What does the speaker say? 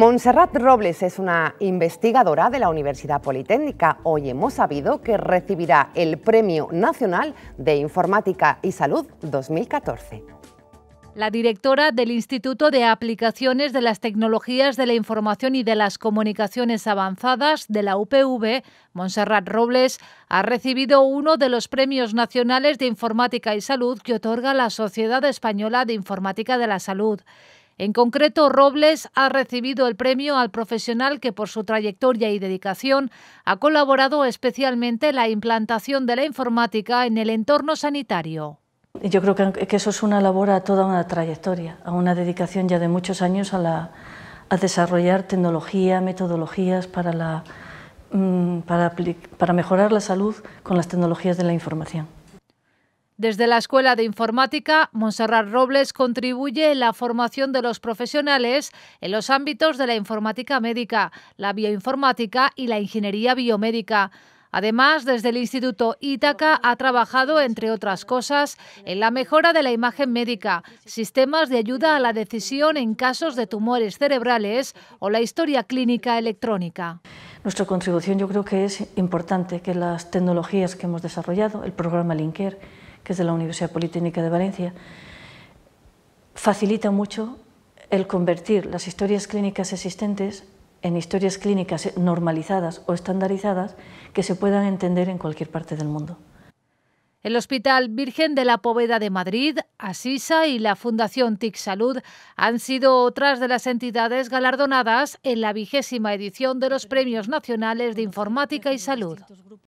Montserrat Robles es una investigadora de la Universidad Politécnica. Hoy hemos sabido que recibirá el Premio Nacional de Informática y Salud 2014. La directora del Instituto de Aplicaciones de las Tecnologías de la Información y de las Comunicaciones Avanzadas de la UPV, Montserrat Robles, ha recibido uno de los premios nacionales de Informática y Salud que otorga la Sociedad Española de Informática de la Salud. En concreto, Robles ha recibido el premio al profesional que por su trayectoria y dedicación ha colaborado especialmente en la implantación de la informática en el entorno sanitario. Yo creo que, eso es una labor a toda una trayectoria, a una dedicación ya de muchos años a, desarrollar tecnología, metodologías mm, para mejorar la salud con las tecnologías de la información. Desde la Escuela de Informática, Monserrat Robles contribuye en la formación de los profesionales en los ámbitos de la informática médica, la bioinformática y la ingeniería biomédica. Además, desde el Instituto Ítaca ha trabajado, entre otras cosas, en la mejora de la imagen médica, sistemas de ayuda a la decisión en casos de tumores cerebrales o la historia clínica electrónica. Nuestra contribución yo creo que es importante, que las tecnologías que hemos desarrollado, el programa Linker, que es de la Universidad Politécnica de Valencia, facilita mucho el convertir las historias clínicas existentes en historias clínicas normalizadas o estandarizadas que se puedan entender en cualquier parte del mundo. El Hospital Virgen de la Poveda de Madrid, Asisa y la Fundación TIC Salud han sido otras de las entidades galardonadas en la vigésima edición de los Premios Nacionales de Informática y Salud.